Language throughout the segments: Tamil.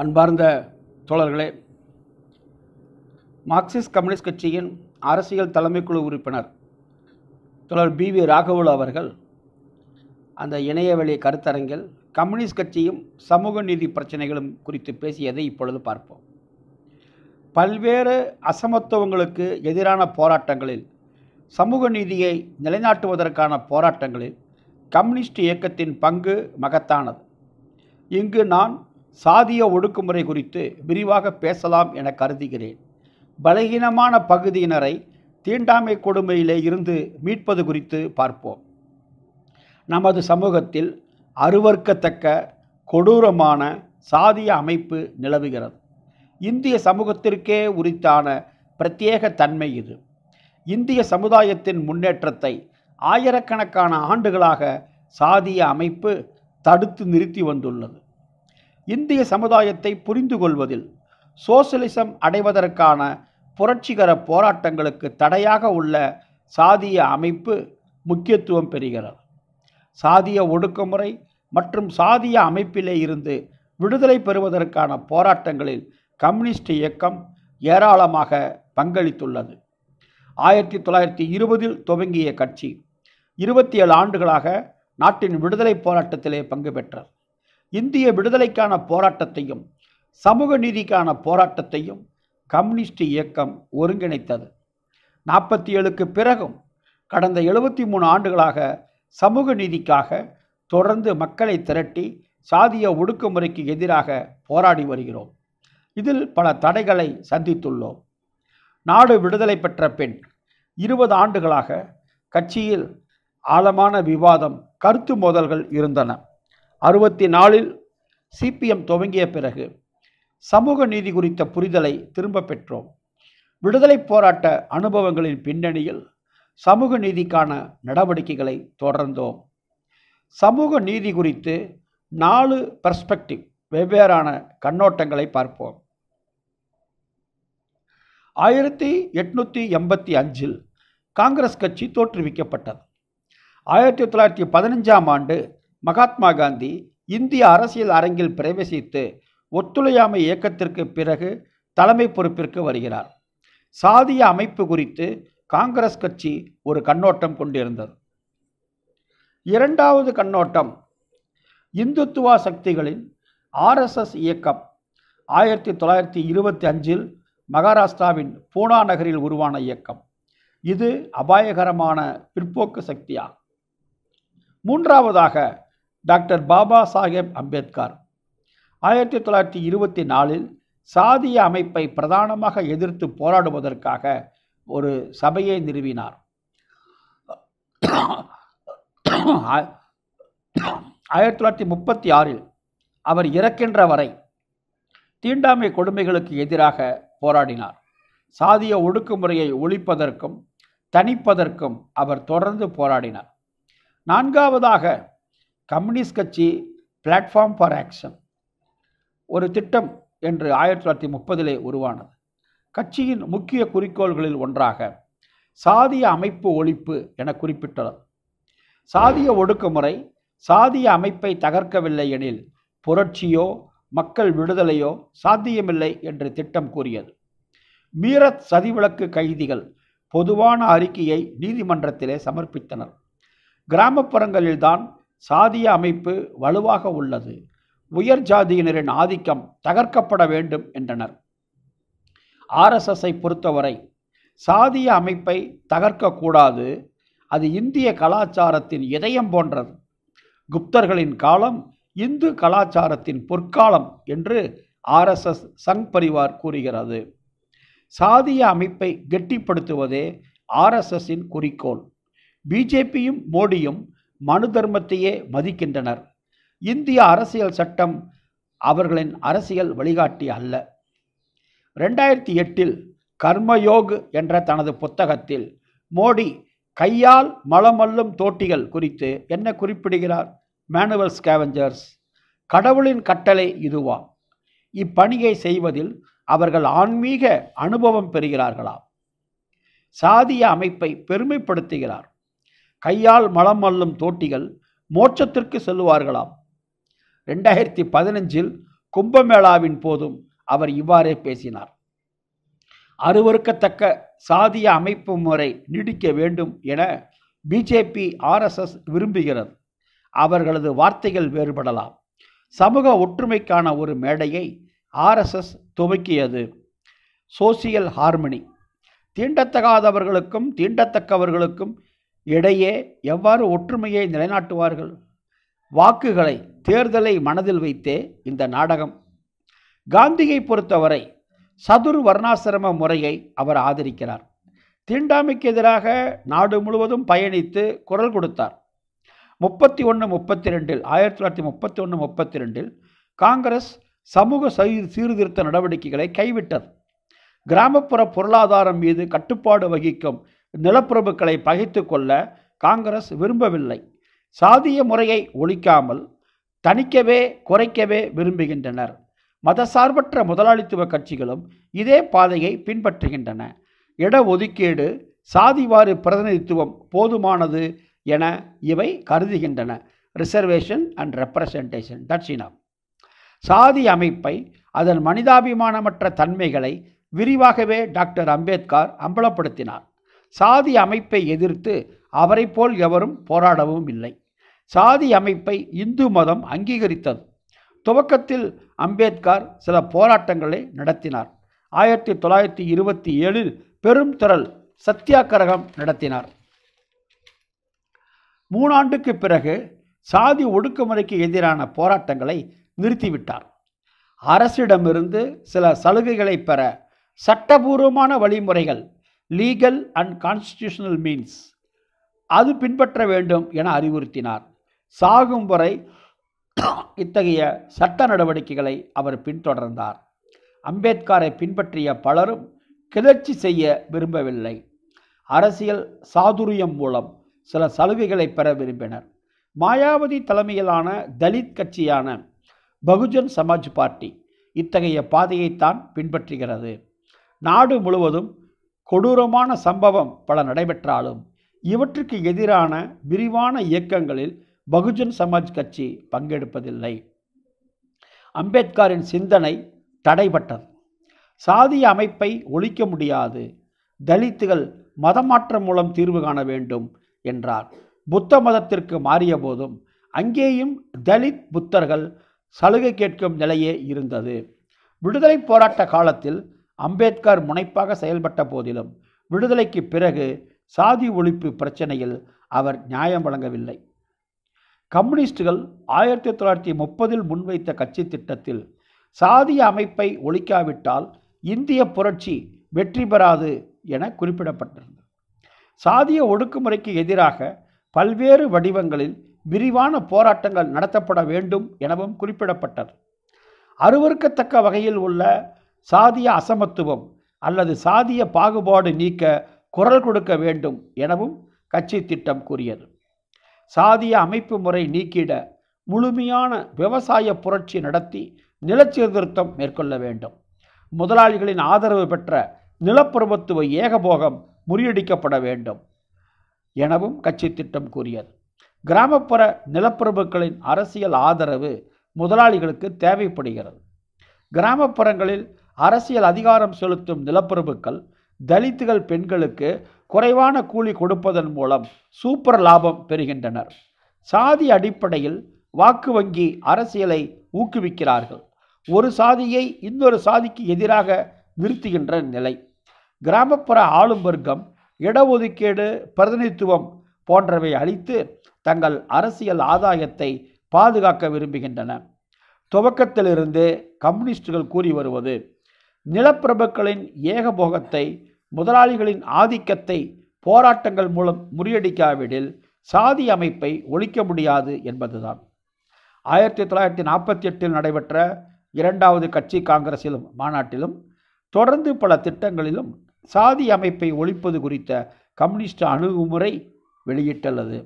அன்பார்ந்த தோழர்களே மார்க்சிஸ்ட் கம்யூனிஸ்ட் கட்சியின் அரசியல் தலைமைக்குழு உறுப்பினர் தொடர் பி வி ராகவுல் அவர்கள் அந்த இணையவெளி கருத்தரங்கில் கம்யூனிஸ்ட் கட்சியும் சமூக நீதி பிரச்சனைகளும் குறித்து பேசியதை இப்பொழுது பார்ப்போம் பல்வேறு அசமத்துவங்களுக்கு எதிரான போராட்டங்களில் சமூக நீதியை நிலைநாட்டுவதற்கான போராட்டங்களில் கம்யூனிஸ்ட் இயக்கத்தின் பங்கு மகத்தானது இங்கு நான் சாதிய ஒடுக்குமுறை குறித்து விரிவாக பேசலாம் என கருதுகிறேன் பலகீனமான பகுதியினரை தீண்டாமை கொடுமையிலே இருந்து மீட்பது குறித்து பார்ப்போம் நமது சமூகத்தில் அருவர்க்கத்தக்க கொடூரமான சாதிய அமைப்பு நிலவுகிறது இந்திய சமூகத்திற்கே உரித்தான பிரத்யேக தன்மை இது இந்திய சமுதாயத்தின் முன்னேற்றத்தை ஆயிரக்கணக்கான ஆண்டுகளாக சாதிய அமைப்பு தடுத்து நிறுத்தி வந்துள்ளது இந்திய சமுதாயத்தை புரிந்து கொள்வதில் சோசியலிசம் அடைவதற்கான புரட்சிகர போராட்டங்களுக்கு தடையாக உள்ள சாதிய அமைப்பு முக்கியத்துவம் பெறுகிறது சாதிய ஒடுக்குமுறை மற்றும் சாதிய அமைப்பிலே இருந்து விடுதலை பெறுவதற்கான போராட்டங்களில் கம்யூனிஸ்ட் இயக்கம் ஏராளமாக பங்களித்துள்ளது ஆயிரத்தி தொள்ளாயிரத்தி இருபதில் துவங்கிய கட்சி இருபத்தி ஏழு ஆண்டுகளாக நாட்டின் விடுதலை போராட்டத்திலே பங்கு பெற்றது இந்திய விடுதலைக்கான போராட்டத்தையும் சமூக நீதிக்கான போராட்டத்தையும் கம்யூனிஸ்ட் இயக்கம் ஒருங்கிணைத்தது நாற்பத்தி ஏழுக்கு பிறகும் கடந்த எழுபத்தி மூணு ஆண்டுகளாக சமூக நீதிக்காக தொடர்ந்து மக்களை திரட்டி சாதிய ஒடுக்குமுறைக்கு எதிராக போராடி வருகிறோம் இதில் பல தடைகளை சந்தித்துள்ளோம் நாடு விடுதலை பெற்ற பின் இருபது ஆண்டுகளாக கட்சியில் ஆழமான விவாதம் கருத்து மோதல்கள் இருந்தன அறுபத்தி நாலில் சிபிஎம் துவங்கிய பிறகு சமூக நீதி குறித்த புரிதலை திரும்ப பெற்றோம் விடுதலை போராட்ட அனுபவங்களின் பின்னணியில் சமூக நீதிக்கான நடவடிக்கைகளை தொடர்ந்தோம் சமூக நீதி குறித்து நாலு பர்ஸ்பெக்டிவ் வெவ்வேறான கண்ணோட்டங்களை பார்ப்போம் ஆயிரத்தி எட்நூற்றி எண்பத்தி அஞ்சில் காங்கிரஸ் கட்சி தோற்றுவிக்கப்பட்டது ஆயிரத்தி தொள்ளாயிரத்தி பதினஞ்சாம் ஆண்டு மகாத்மா காந்தி இந்திய அரசியல் அரங்கில் பிரவேசித்து ஒத்துழையாமை இயக்கத்திற்கு பிறகு தலைமை பொறுப்பிற்கு வருகிறார் சாதிய அமைப்பு குறித்து காங்கிரஸ் கட்சி ஒரு கண்ணோட்டம் கொண்டிருந்தது இரண்டாவது கண்ணோட்டம் இந்துத்துவா சக்திகளின் ஆர்எஸ்எஸ் இயக்கம் ஆயிரத்தி தொள்ளாயிரத்தி இருபத்தி அஞ்சில் மகாராஷ்டிராவின் பூனா நகரில் உருவான இயக்கம் இது அபாயகரமான பிற்போக்கு சக்தியாகும் மூன்றாவதாக டாக்டர் பாபா சாஹேப் அம்பேத்கர் ஆயிரத்தி தொள்ளாயிரத்தி இருபத்தி நாலில் சாதிய அமைப்பை பிரதானமாக எதிர்த்து போராடுவதற்காக ஒரு சபையை நிறுவினார் ஆயிரத்தி தொள்ளாயிரத்தி முப்பத்தி ஆறில் அவர் இறக்கின்ற வரை தீண்டாமை கொடுமைகளுக்கு எதிராக போராடினார் சாதிய ஒடுக்குமுறையை ஒழிப்பதற்கும் தணிப்பதற்கும் அவர் தொடர்ந்து போராடினார் நான்காவதாக கம்யூனிஸ்ட் கட்சி பிளாட்ஃபார்ம் ஃபார் ஆக்ஷன் ஒரு திட்டம் என்று ஆயிரத்தி தொள்ளாயிரத்தி முப்பதிலே உருவானது கட்சியின் முக்கிய குறிக்கோள்களில் ஒன்றாக சாதிய அமைப்பு ஒழிப்பு என குறிப்பிட்டது சாதிய ஒடுக்குமுறை சாதிய அமைப்பை தகர்க்கவில்லை எனில் புரட்சியோ மக்கள் விடுதலையோ சாத்தியமில்லை என்று திட்டம் கூறியது மீரத் சதிவிலக்கு கைதிகள் பொதுவான அறிக்கையை நீதிமன்றத்திலே சமர்ப்பித்தனர் கிராமப்புறங்களில்தான் சாதிய அமைப்பு வலுவாக உள்ளது உயர் ஜாதியினரின் ஆதிக்கம் தகர்க்கப்பட வேண்டும் என்றனர் ஆர்எஸ்எஸ்ஐ பொறுத்தவரை சாதிய அமைப்பை தகர்க்கக்கூடாது அது இந்திய கலாச்சாரத்தின் இதயம் போன்றது குப்தர்களின் காலம் இந்து கலாச்சாரத்தின் பொற்காலம் என்று ஆர்எஸ்எஸ் சங் பரிவார் கூறுகிறது சாதிய அமைப்பை கெட்டிப்படுத்துவதே ஆர்எஸ்எஸின் குறிக்கோள் பிஜேபியும் மோடியும் மனு தர்மத்தையே மதிக்கின்றனர் இந்திய அரசியல் சட்டம் அவர்களின் அரசியல் வழிகாட்டி அல்ல ரெண்டாயிரத்தி எட்டில் கர்மயோகு என்ற தனது புத்தகத்தில் மோடி கையால் மலமல்லும் தோட்டிகள் குறித்து என்ன குறிப்பிடுகிறார் மேனுவல் ஸ்கேவஞ்சர்ஸ் கடவுளின் கட்டளை இதுவா இப்பணியை செய்வதில் அவர்கள் ஆன்மீக அனுபவம் பெறுகிறார்களாம் சாதிய அமைப்பை பெருமைப்படுத்துகிறார் கையால் மலம் அள்ளும் தோட்டிகள் மோட்சத்திற்கு செல்லுவார்களாம் ரெண்டாயிரத்தி பதினஞ்சில் கும்பமேளாவின் போதும் அவர் இவ்வாறே பேசினார் அருவறுக்கத்தக்க சாதிய அமைப்பு முறை நீடிக்க வேண்டும் என பிஜேபி ஆர்எஸ்எஸ் விரும்புகிறது அவர்களது வார்த்தைகள் வேறுபடலாம் சமூக ஒற்றுமைக்கான ஒரு மேடையை ஆர்எஸ்எஸ் துவக்கியது சோசியல் ஹார்மனி தீண்டத்தகாதவர்களுக்கும் தீண்டத்தக்கவர்களுக்கும் இடையே எவ்வாறு ஒற்றுமையை நிலைநாட்டுவார்கள் வாக்குகளை தேர்தலை மனதில் வைத்தே இந்த நாடகம் காந்தியை பொறுத்தவரை சதுர் வர்ணாசிரம முறையை அவர் ஆதரிக்கிறார் தீண்டாமைக்கு எதிராக நாடு முழுவதும் பயணித்து குரல் கொடுத்தார் முப்பத்தி ஒன்று முப்பத்தி ரெண்டில் ஆயிரத்தி தொள்ளாயிரத்தி முப்பத்தி ஒன்று முப்பத்தி ரெண்டில் காங்கிரஸ் சமூக சீர்திருத்த நடவடிக்கைகளை கைவிட்டது கிராமப்புற பொருளாதாரம் மீது கட்டுப்பாடு வகிக்கும் நிலப்பிரபுக்களை பகைத்து கொள்ள காங்கிரஸ் விரும்பவில்லை சாதிய முறையை ஒழிக்காமல் தணிக்கவே குறைக்கவே விரும்புகின்றனர் மதசார்பற்ற முதலாளித்துவ கட்சிகளும் இதே பாதையை பின்பற்றுகின்றன இடஒதுக்கீடு சாதிவாரி பிரதிநிதித்துவம் போதுமானது என இவை கருதுகின்றன ரிசர்வேஷன் அண்ட் ரெப்ரசன்டேஷன் தட்சிணா சாதி அமைப்பை அதன் மனிதாபிமானமற்ற தன்மைகளை விரிவாகவே டாக்டர் அம்பேத்கர் அம்பலப்படுத்தினார் சாதி அமைப்பை எதிர்த்து அவரை போல் எவரும் போராடவும் இல்லை சாதி அமைப்பை இந்து மதம் அங்கீகரித்தது துவக்கத்தில் அம்பேத்கர் சில போராட்டங்களை நடத்தினார் ஆயிரத்தி தொள்ளாயிரத்தி இருபத்தி ஏழில் பெரும் திரள் சத்தியாகிரகம் நடத்தினார் மூணாண்டுக்கு பிறகு சாதி ஒடுக்குமுறைக்கு எதிரான போராட்டங்களை நிறுத்திவிட்டார் அரசிடமிருந்து சில சலுகைகளை பெற சட்டபூர்வமான வழிமுறைகள் லீகல் அண்ட் கான்ஸ்டியூஷனல் மீன்ஸ் அது பின்பற்ற வேண்டும் என அறிவுறுத்தினார் சாகும் வரை இத்தகைய சட்ட நடவடிக்கைகளை அவர் பின்தொடர்ந்தார் அம்பேத்கரை பின்பற்றிய பலரும் கிளர்ச்சி செய்ய விரும்பவில்லை அரசியல் சாதுரியம் மூலம் சில சலுகைகளை பெற விரும்பினர் மாயாவதி தலைமையிலான தலித் கட்சியான பகுஜன் சமாஜ் பார்ட்டி இத்தகைய பாதையைத்தான் பின்பற்றுகிறது நாடு முழுவதும் கொடூரமான சம்பவம் பல நடைபெற்றாலும் இவற்றுக்கு எதிரான விரிவான இயக்கங்களில் பகுஜன் சமாஜ் கட்சி பங்கெடுப்பதில்லை அம்பேத்கரின் சிந்தனை தடைபட்டது சாதிய அமைப்பை ஒழிக்க முடியாது தலித்துகள் மதமாற்றம் மூலம் தீர்வு காண வேண்டும் என்றார் புத்த மதத்திற்கு மாறிய போதும் அங்கேயும் தலித் புத்தர்கள் சலுகை கேட்கும் நிலையே இருந்தது விடுதலை போராட்ட காலத்தில் அம்பேத்கர் முனைப்பாக செயல்பட்ட போதிலும் விடுதலைக்கு பிறகு சாதி ஒழிப்பு பிரச்சனையில் அவர் நியாயம் வழங்கவில்லை கம்யூனிஸ்டுகள் ஆயிரத்தி தொள்ளாயிரத்தி முப்பதில் முன்வைத்த கட்சி திட்டத்தில் சாதிய அமைப்பை ஒழிக்காவிட்டால் இந்திய புரட்சி வெற்றி பெறாது என குறிப்பிடப்பட்டிருந்தது சாதிய ஒடுக்குமுறைக்கு எதிராக பல்வேறு வடிவங்களில் விரிவான போராட்டங்கள் நடத்தப்பட வேண்டும் எனவும் குறிப்பிடப்பட்டது அருவருக்கத்தக்க வகையில் உள்ள சாதிய அசமத்துவம் அல்லது சாதிய பாகுபாடு நீக்க குரல் கொடுக்க வேண்டும் எனவும் கட்சி திட்டம் கூறியது சாதிய அமைப்பு முறை நீக்கிட முழுமையான விவசாய புரட்சி நடத்தி நிலச்சீர்திருத்தம் மேற்கொள்ள வேண்டும் முதலாளிகளின் ஆதரவு பெற்ற நிலப்பிரபுத்துவ ஏகபோகம் முறியடிக்கப்பட வேண்டும் எனவும் கட்சி திட்டம் கூறியது கிராமப்புற நிலப்பிரபுக்களின் அரசியல் ஆதரவு முதலாளிகளுக்கு தேவைப்படுகிறது கிராமப்புறங்களில் அரசியல் அதிகாரம் செலுத்தும் நிலப்பிரபுக்கள் தலித்துகள் பெண்களுக்கு குறைவான கூலி கொடுப்பதன் மூலம் சூப்பர் லாபம் பெறுகின்றனர் சாதி அடிப்படையில் வாக்கு வங்கி அரசியலை ஊக்குவிக்கிறார்கள் ஒரு சாதியை இன்னொரு சாதிக்கு எதிராக நிறுத்துகின்ற நிலை கிராமப்புற ஆளும் வர்க்கம் இடஒதுக்கீடு பிரதிநிதித்துவம் போன்றவை அளித்து தங்கள் அரசியல் ஆதாயத்தை பாதுகாக்க விரும்புகின்றன துவக்கத்திலிருந்து கம்யூனிஸ்டுகள் கூறி வருவது நிலப்பிரபுக்களின் ஏகபோகத்தை முதலாளிகளின் ஆதிக்கத்தை போராட்டங்கள் மூலம் முறியடிக்காவிடில் சாதி அமைப்பை ஒழிக்க முடியாது என்பதுதான் ஆயிரத்தி தொள்ளாயிரத்தி நாற்பத்தி எட்டில் நடைபெற்ற இரண்டாவது கட்சி காங்கிரஸிலும் மாநாட்டிலும் தொடர்ந்து பல திட்டங்களிலும் சாதி அமைப்பை ஒழிப்பது குறித்த கம்யூனிஸ்ட் அணுகுமுறை வெளியிட்டுள்ளது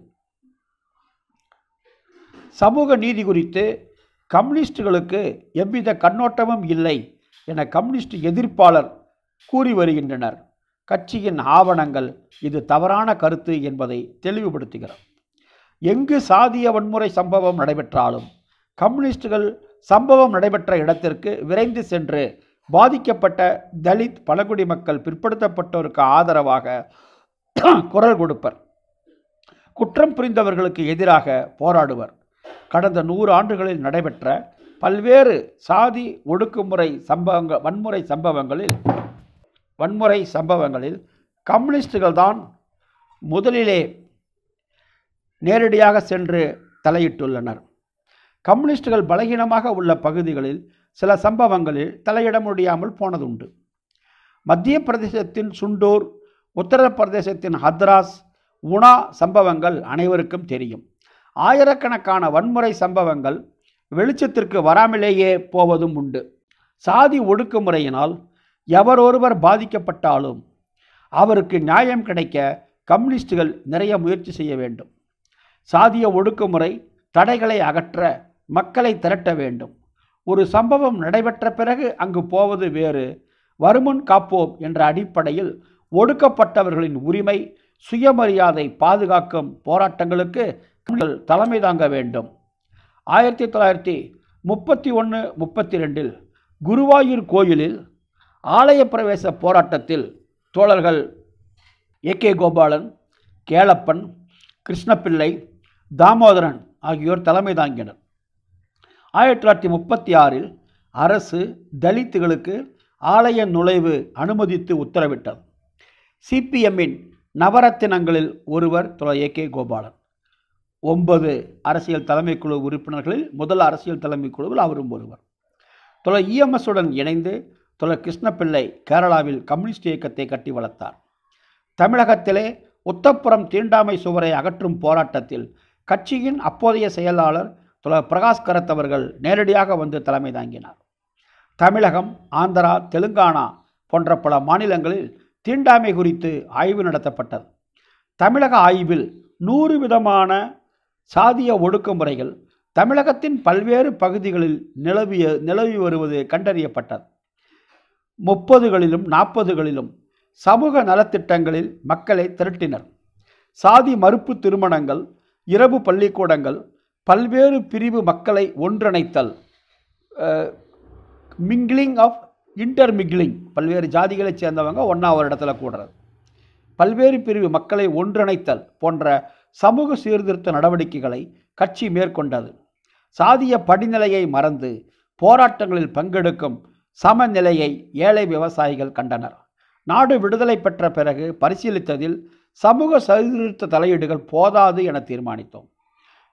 சமூக நீதி குறித்து கம்யூனிஸ்டுகளுக்கு எவ்வித கண்ணோட்டமும் இல்லை என கம்யூனிஸ்ட் எதிர்ப்பாளர் கூறி வருகின்றனர் கட்சியின் ஆவணங்கள் இது தவறான கருத்து என்பதை தெளிவுபடுத்துகிறார் எங்கு சாதிய வன்முறை சம்பவம் நடைபெற்றாலும் கம்யூனிஸ்டுகள் சம்பவம் நடைபெற்ற இடத்திற்கு விரைந்து சென்று பாதிக்கப்பட்ட தலித் பழங்குடி மக்கள் பிற்படுத்தப்பட்டோருக்கு ஆதரவாக குரல் கொடுப்பர் குற்றம் புரிந்தவர்களுக்கு எதிராக போராடுவர் கடந்த நூறு ஆண்டுகளில் நடைபெற்ற பல்வேறு சாதி ஒடுக்குமுறை சம்பவங்கள் வன்முறை சம்பவங்களில் வன்முறை சம்பவங்களில் கம்யூனிஸ்டுகள் தான் முதலிலே நேரடியாக சென்று தலையிட்டுள்ளனர் கம்யூனிஸ்டுகள் பலகீனமாக உள்ள பகுதிகளில் சில சம்பவங்களில் தலையிட முடியாமல் போனதுண்டு மத்திய பிரதேசத்தின் சுண்டூர் உத்தரப்பிரதேசத்தின் ஹத்ராஸ் உனா சம்பவங்கள் அனைவருக்கும் தெரியும் ஆயிரக்கணக்கான வன்முறை சம்பவங்கள் வெளிச்சத்திற்கு வராமலேயே போவதும் உண்டு சாதி ஒடுக்குமுறையினால் எவரொருவர் பாதிக்கப்பட்டாலும் அவருக்கு நியாயம் கிடைக்க கம்யூனிஸ்டுகள் நிறைய முயற்சி செய்ய வேண்டும் சாதிய ஒடுக்குமுறை தடைகளை அகற்ற மக்களை திரட்ட வேண்டும் ஒரு சம்பவம் நடைபெற்ற பிறகு அங்கு போவது வேறு வருமுன் காப்போம் என்ற அடிப்படையில் ஒடுக்கப்பட்டவர்களின் உரிமை சுயமரியாதை பாதுகாக்கும் போராட்டங்களுக்கு தலைமை தாங்க வேண்டும் ஆயிரத்தி தொள்ளாயிரத்தி முப்பத்தி ஒன்று முப்பத்தி ரெண்டில் குருவாயூர் கோயிலில் ஆலய பிரவேச போராட்டத்தில் தோழர்கள் ஏ கே கோபாலன் கேளப்பன் கிருஷ்ணப்பிள்ளை தாமோதரன் ஆகியோர் தலைமை தாங்கினர் ஆயிரத்தி தொள்ளாயிரத்தி முப்பத்தி ஆறில் அரசு தலித்துகளுக்கு ஆலய நுழைவு அனுமதித்து உத்தரவிட்டது சிபிஎம்மின் நவரத்தினங்களில் ஒருவர் தொலை ஏ கே கோபாலன் ஒன்பது அரசியல் தலைமை குழு உறுப்பினர்களில் முதல் அரசியல் தலைமை குழுவில் அவரும் ஒருவர் தொலை உடன் இணைந்து தொலை கிருஷ்ணப்பிள்ளை கேரளாவில் கம்யூனிஸ்ட் இயக்கத்தை கட்டி வளர்த்தார் தமிழகத்திலே உத்தப்புறம் தீண்டாமை சுவரை அகற்றும் போராட்டத்தில் கட்சியின் அப்போதைய செயலாளர் தொலை பிரகாஷ் கரத் அவர்கள் நேரடியாக வந்து தலைமை தாங்கினார் தமிழகம் ஆந்திரா தெலுங்கானா போன்ற பல மாநிலங்களில் தீண்டாமை குறித்து ஆய்வு நடத்தப்பட்டது தமிழக ஆய்வில் நூறு விதமான சாதிய ஒடுக்குமுறைகள் தமிழகத்தின் பல்வேறு பகுதிகளில் நிலவிய நிலவி வருவது கண்டறியப்பட்டது முப்பதுகளிலும் நாற்பதுகளிலும் சமூக நலத்திட்டங்களில் மக்களை திரட்டினர் சாதி மறுப்பு திருமணங்கள் இரவு பள்ளிக்கூடங்கள் பல்வேறு பிரிவு மக்களை ஒன்றிணைத்தல் மிங்கிளிங் ஆஃப் இன்டர்மிக்லிங் பல்வேறு ஜாதிகளைச் சேர்ந்தவங்க ஒன்றாவது இடத்துல கூடுறது பல்வேறு பிரிவு மக்களை ஒன்றிணைத்தல் போன்ற சமூக சீர்திருத்த நடவடிக்கைகளை கட்சி மேற்கொண்டது சாதிய படிநிலையை மறந்து போராட்டங்களில் பங்கெடுக்கும் சமநிலையை ஏழை விவசாயிகள் கண்டனர் நாடு விடுதலை பெற்ற பிறகு பரிசீலித்ததில் சமூக சீர்திருத்த தலையீடுகள் போதாது என தீர்மானித்தோம்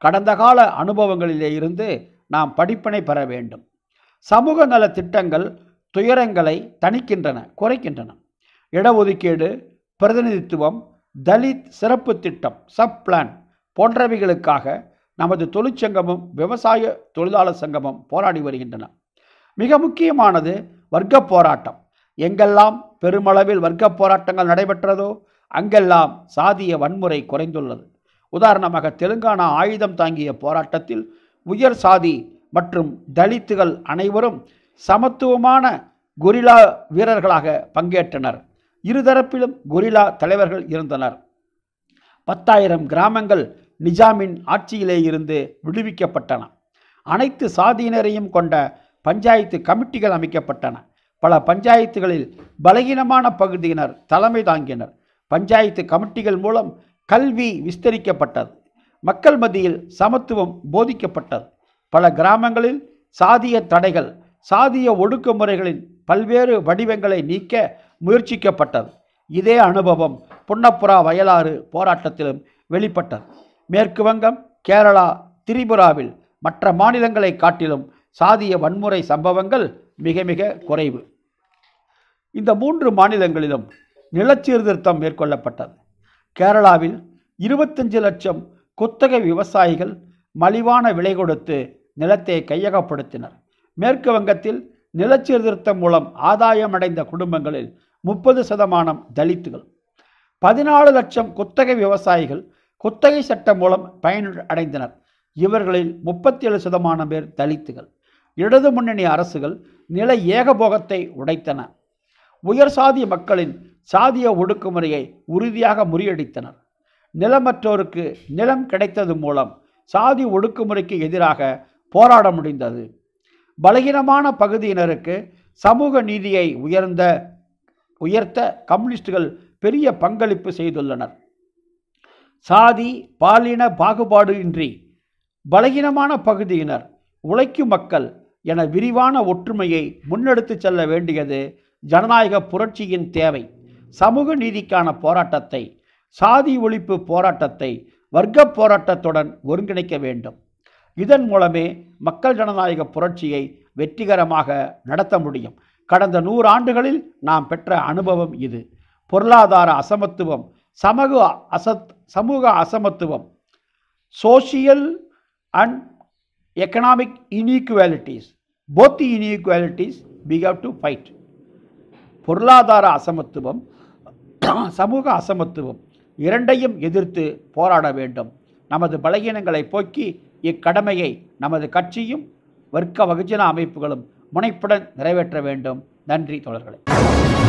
கடந்த கால அனுபவங்களிலே இருந்து நாம் படிப்பினை பெற வேண்டும் சமூக நல திட்டங்கள் துயரங்களை தணிக்கின்றன குறைக்கின்றன இடஒதுக்கீடு பிரதிநிதித்துவம் தலித் சிறப்பு திட்டம் சப் பிளான் போன்றவைகளுக்காக நமது தொழிற்சங்கமும் விவசாய தொழிலாளர் சங்கமும் போராடி வருகின்றன மிக முக்கியமானது வர்க்க போராட்டம் எங்கெல்லாம் பெருமளவில் வர்க்க போராட்டங்கள் நடைபெற்றதோ அங்கெல்லாம் சாதிய வன்முறை குறைந்துள்ளது உதாரணமாக தெலுங்கானா ஆயுதம் தாங்கிய போராட்டத்தில் உயர் சாதி மற்றும் தலித்துகள் அனைவரும் சமத்துவமான குரிலா வீரர்களாக பங்கேற்றனர் இருதரப்பிலும் கொரிலா தலைவர்கள் இருந்தனர் பத்தாயிரம் கிராமங்கள் நிஜாமின் ஆட்சியிலே இருந்து விடுவிக்கப்பட்டன அனைத்து சாதியினரையும் கொண்ட பஞ்சாயத்து கமிட்டிகள் அமைக்கப்பட்டன பல பஞ்சாயத்துகளில் பலகீனமான பகுதியினர் தலைமை தாங்கினர் பஞ்சாயத்து கமிட்டிகள் மூலம் கல்வி விஸ்தரிக்கப்பட்டது மக்கள் மத்தியில் சமத்துவம் போதிக்கப்பட்டது பல கிராமங்களில் சாதிய தடைகள் சாதிய ஒடுக்குமுறைகளின் பல்வேறு வடிவங்களை நீக்க முயற்சிக்கப்பட்டது இதே அனுபவம் புன்னப்புரா வயலாறு போராட்டத்திலும் வெளிப்பட்டது மேற்கு வங்கம் கேரளா திரிபுராவில் மற்ற மாநிலங்களை காட்டிலும் சாதிய வன்முறை சம்பவங்கள் மிக மிக குறைவு இந்த மூன்று மாநிலங்களிலும் நிலச்சீர்திருத்தம் மேற்கொள்ளப்பட்டது கேரளாவில் இருபத்தஞ்சு லட்சம் குத்தகை விவசாயிகள் மலிவான விலை கொடுத்து நிலத்தை கையகப்படுத்தினர் மேற்கு வங்கத்தில் நிலச்சீர்திருத்தம் மூலம் ஆதாயம் அடைந்த குடும்பங்களில் முப்பது சதமானம் தலித்துகள் பதினாலு லட்சம் குத்தகை விவசாயிகள் குத்தகை சட்டம் மூலம் பயன் அடைந்தனர் இவர்களில் முப்பத்தி ஏழு சதமான பேர் தலித்துகள் இடது முன்னணி அரசுகள் நில ஏகபோகத்தை உடைத்தன உயர் சாதிய மக்களின் சாதிய ஒடுக்குமுறையை உறுதியாக முறியடித்தனர் நிலமற்றோருக்கு நிலம் கிடைத்தது மூலம் சாதி ஒடுக்குமுறைக்கு எதிராக போராட முடிந்தது பலகீனமான பகுதியினருக்கு சமூக நீதியை உயர்ந்த உயர்த்த கம்யூனிஸ்டுகள் பெரிய பங்களிப்பு செய்துள்ளனர் சாதி பாலின பாகுபாடு இன்றி பலகீனமான பகுதியினர் உழைக்கும் மக்கள் என விரிவான ஒற்றுமையை முன்னெடுத்து செல்ல வேண்டியது ஜனநாயக புரட்சியின் தேவை சமூக நீதிக்கான போராட்டத்தை சாதி ஒழிப்பு போராட்டத்தை வர்க்க போராட்டத்துடன் ஒருங்கிணைக்க வேண்டும் இதன் மூலமே மக்கள் ஜனநாயக புரட்சியை வெற்றிகரமாக நடத்த முடியும் கடந்த நூறாண்டுகளில் நாம் பெற்ற அனுபவம் இது பொருளாதார அசமத்துவம் சமூக அசத் சமூக அசமத்துவம் social and economic inequalities both inequalities inequalities we have to fight பொருளாதார அசமத்துவம் சமூக அசமத்துவம் இரண்டையும் எதிர்த்து போராட வேண்டும் நமது பலகீனங்களை போக்கி இக்கடமையை நமது கட்சியும் வர்க்க வகுஜன அமைப்புகளும் முனைப்புடன் நிறைவேற்ற வேண்டும் நன்றி தோழர்களே